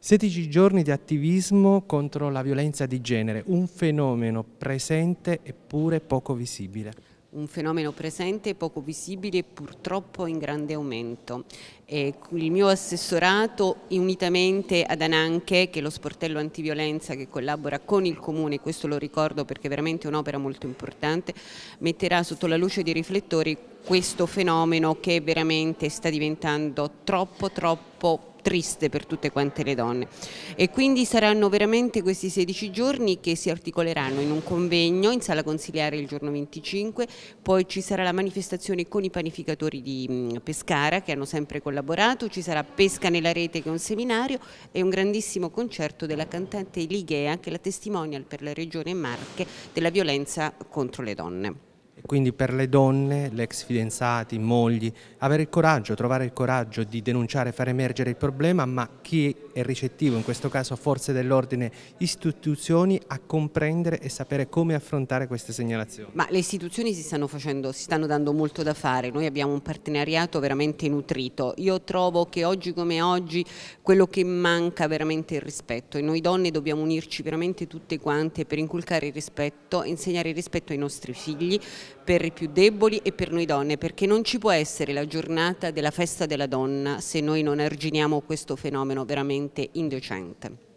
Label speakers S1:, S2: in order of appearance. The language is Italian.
S1: 16 giorni di attivismo contro la violenza di genere, un fenomeno presente eppure poco visibile
S2: un fenomeno presente, poco visibile e purtroppo in grande aumento. E il mio assessorato, unitamente ad Ananche, che è lo sportello antiviolenza che collabora con il Comune, questo lo ricordo perché è veramente un'opera molto importante, metterà sotto la luce dei riflettori questo fenomeno che veramente sta diventando troppo troppo triste per tutte quante le donne e quindi saranno veramente questi 16 giorni che si articoleranno in un convegno in sala consiliare il giorno 25, poi ci sarà la manifestazione con i panificatori di mm, Pescara che hanno sempre collaborato, ci sarà Pesca nella rete che è un seminario e un grandissimo concerto della cantante Ligea che è la testimonial per la regione Marche della violenza contro le donne.
S1: E quindi per le donne, le ex fidanzati, mogli, avere il coraggio, trovare il coraggio di denunciare, far emergere il problema, ma chi è ricettivo, in questo caso forze dell'ordine, istituzioni, a comprendere e sapere come affrontare queste segnalazioni.
S2: Ma le istituzioni si stanno, facendo, si stanno dando molto da fare, noi abbiamo un partenariato veramente nutrito, io trovo che oggi come oggi quello che manca veramente è il rispetto e noi donne dobbiamo unirci veramente tutte quante per inculcare il rispetto, insegnare il rispetto ai nostri figli, per i più deboli e per noi donne, perché non ci può essere la giornata della festa della donna se noi non arginiamo questo fenomeno veramente indecente.